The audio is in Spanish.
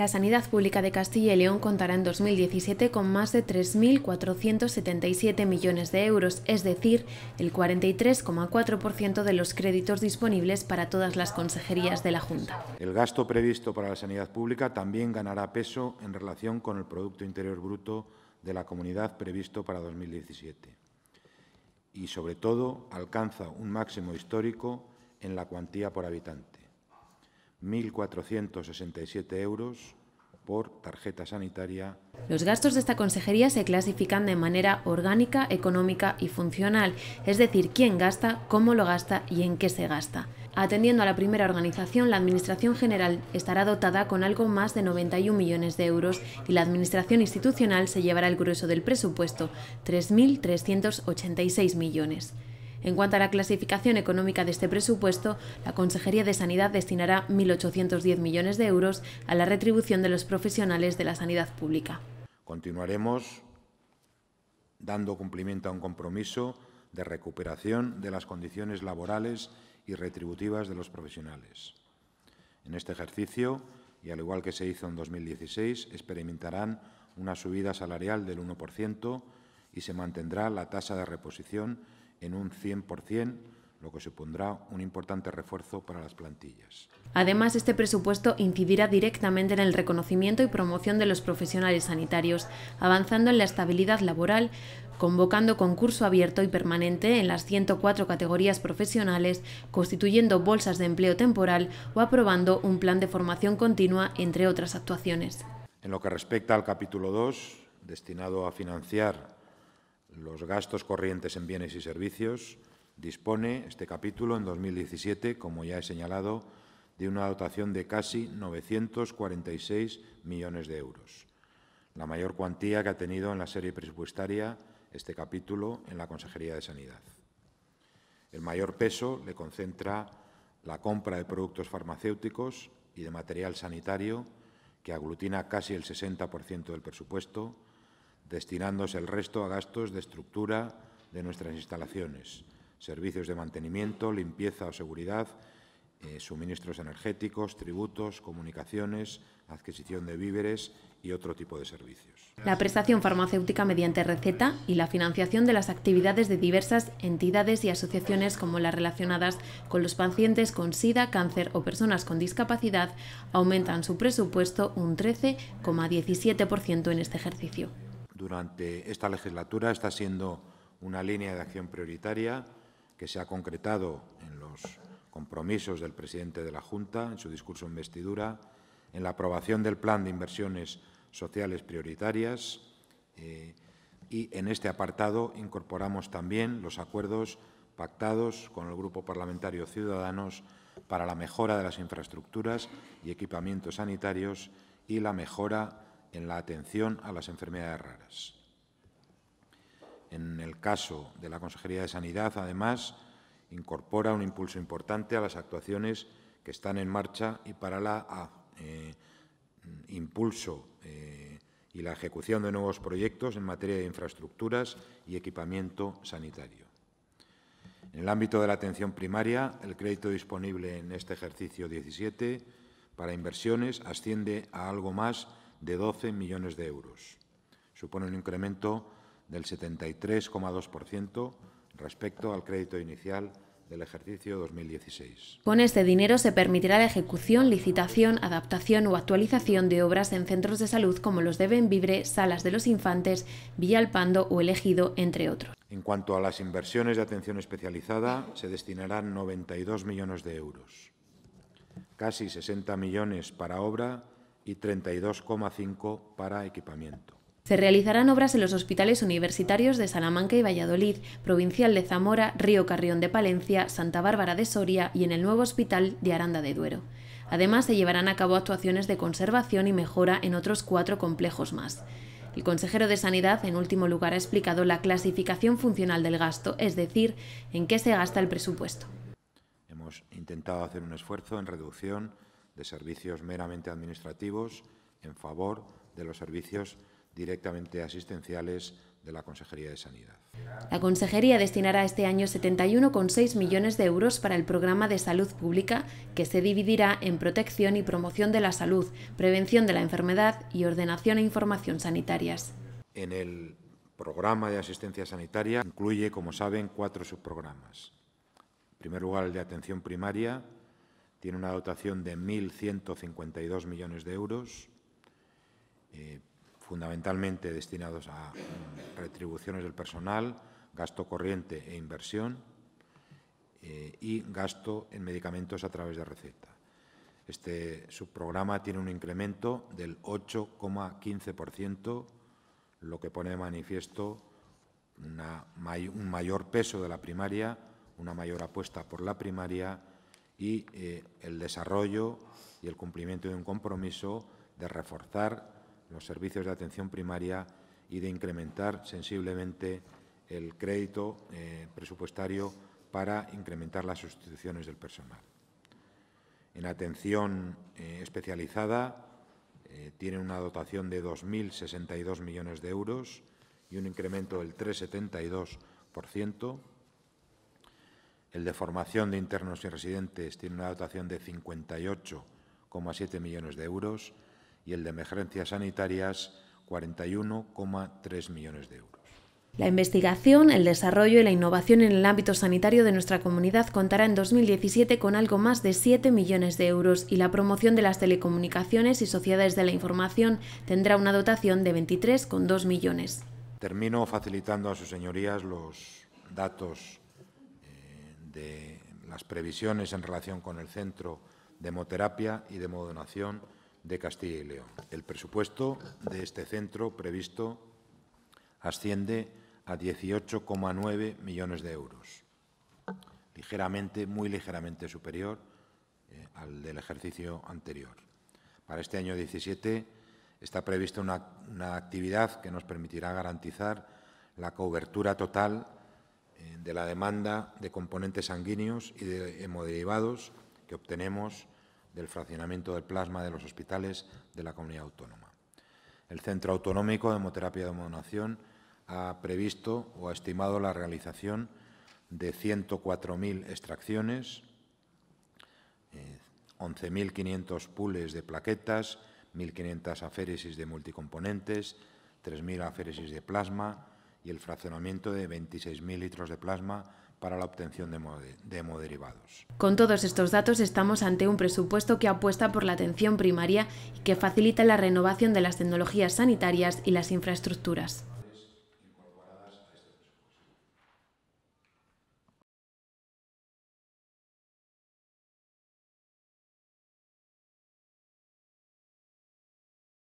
La sanidad pública de Castilla y León contará en 2017 con más de 3.477 millones de euros, es decir, el 43,4% de los créditos disponibles para todas las consejerías de la Junta. El gasto previsto para la sanidad pública también ganará peso en relación con el Producto Interior Bruto de la comunidad previsto para 2017 y, sobre todo, alcanza un máximo histórico en la cuantía por habitante. 1.467 euros por tarjeta sanitaria. Los gastos de esta consejería se clasifican de manera orgánica, económica y funcional, es decir, quién gasta, cómo lo gasta y en qué se gasta. Atendiendo a la primera organización, la Administración General estará dotada con algo más de 91 millones de euros y la Administración Institucional se llevará el grueso del presupuesto, 3.386 millones. En cuanto a la clasificación económica de este presupuesto, la Consejería de Sanidad destinará 1.810 millones de euros a la retribución de los profesionales de la sanidad pública. Continuaremos dando cumplimiento a un compromiso de recuperación de las condiciones laborales y retributivas de los profesionales. En este ejercicio, y al igual que se hizo en 2016, experimentarán una subida salarial del 1% y se mantendrá la tasa de reposición en un 100%, lo que supondrá un importante refuerzo para las plantillas. Además, este presupuesto incidirá directamente en el reconocimiento y promoción de los profesionales sanitarios, avanzando en la estabilidad laboral, convocando concurso abierto y permanente en las 104 categorías profesionales, constituyendo bolsas de empleo temporal o aprobando un plan de formación continua, entre otras actuaciones. En lo que respecta al capítulo 2, destinado a financiar los gastos corrientes en bienes y servicios, dispone este capítulo en 2017, como ya he señalado, de una dotación de casi 946 millones de euros, la mayor cuantía que ha tenido en la serie presupuestaria este capítulo en la Consejería de Sanidad. El mayor peso le concentra la compra de productos farmacéuticos y de material sanitario, que aglutina casi el 60% del presupuesto, destinándose el resto a gastos de estructura de nuestras instalaciones, servicios de mantenimiento, limpieza o seguridad, eh, suministros energéticos, tributos, comunicaciones, adquisición de víveres y otro tipo de servicios. La prestación farmacéutica mediante receta y la financiación de las actividades de diversas entidades y asociaciones como las relacionadas con los pacientes con SIDA, cáncer o personas con discapacidad aumentan su presupuesto un 13,17% en este ejercicio durante esta legislatura está siendo una línea de acción prioritaria que se ha concretado en los compromisos del presidente de la Junta, en su discurso en investidura, en la aprobación del plan de inversiones sociales prioritarias eh, y en este apartado incorporamos también los acuerdos pactados con el Grupo Parlamentario Ciudadanos para la mejora de las infraestructuras y equipamientos sanitarios y la mejora en la atención a las enfermedades raras. En el caso de la Consejería de Sanidad, además, incorpora un impulso importante a las actuaciones que están en marcha y para la ah, eh, impulso eh, y la ejecución de nuevos proyectos en materia de infraestructuras y equipamiento sanitario. En el ámbito de la atención primaria, el crédito disponible en este ejercicio 17 para inversiones asciende a algo más de 12 millones de euros. Supone un incremento del 73,2% respecto al crédito inicial del ejercicio 2016. Con este dinero se permitirá la ejecución, licitación, adaptación o actualización de obras en centros de salud como los de Benvibre, Salas de los Infantes, Villalpando o Elegido, entre otros. En cuanto a las inversiones de atención especializada, se destinarán 92 millones de euros, casi 60 millones para obra y 32,5 para equipamiento. Se realizarán obras en los hospitales universitarios de Salamanca y Valladolid, Provincial de Zamora, Río Carrión de Palencia, Santa Bárbara de Soria y en el nuevo hospital de Aranda de Duero. Además, se llevarán a cabo actuaciones de conservación y mejora en otros cuatro complejos más. El consejero de Sanidad, en último lugar, ha explicado la clasificación funcional del gasto, es decir, en qué se gasta el presupuesto. Hemos intentado hacer un esfuerzo en reducción de servicios meramente administrativos en favor de los servicios directamente asistenciales de la Consejería de Sanidad. La Consejería destinará este año 71,6 millones de euros para el programa de salud pública que se dividirá en protección y promoción de la salud, prevención de la enfermedad y ordenación e información sanitarias. En el programa de asistencia sanitaria incluye, como saben, cuatro subprogramas. En primer lugar, el de atención primaria, tiene una dotación de 1.152 millones de euros, eh, fundamentalmente destinados a mm, retribuciones del personal, gasto corriente e inversión, eh, y gasto en medicamentos a través de receta. Este subprograma tiene un incremento del 8,15%, lo que pone de manifiesto un mayor peso de la primaria, una mayor apuesta por la primaria y eh, el desarrollo y el cumplimiento de un compromiso de reforzar los servicios de atención primaria y de incrementar sensiblemente el crédito eh, presupuestario para incrementar las sustituciones del personal. En atención eh, especializada tiene una dotación de 2.062 millones de euros y un incremento del 3,72%. El de formación de internos y residentes tiene una dotación de 58,7 millones de euros y el de emergencias sanitarias 41,3 millones de euros. La investigación, el desarrollo y la innovación en el ámbito sanitario de nuestra comunidad contará en 2017 con algo más de 7 millones de euros y la promoción de las telecomunicaciones y sociedades de la información tendrá una dotación de 23,2 millones. Termino facilitando a sus señorías los datos de las previsiones en relación con el Centro de Hemoterapia y de modonación de Castilla y León. El presupuesto de este centro previsto asciende a 18,9 millones de euros, ligeramente, muy ligeramente superior eh, al del ejercicio anterior. Para este año 17 está prevista una, una actividad que nos permitirá garantizar la cobertura total eh, de la demanda de componentes sanguíneos y de hemoderivados que obtenemos del fraccionamiento del plasma de los hospitales de la comunidad autónoma. El Centro Autonómico de Hemoterapia de Donación ha previsto o ha estimado la realización de 104.000 extracciones, 11.500 eh, pules de plaquetas, 1.500 aféresis de multicomponentes, 3.000 aféresis de plasma, y el fraccionamiento de 26.000 litros de plasma para la obtención de hemoderivados. Con todos estos datos estamos ante un presupuesto que apuesta por la atención primaria y que facilita la renovación de las tecnologías sanitarias y las infraestructuras.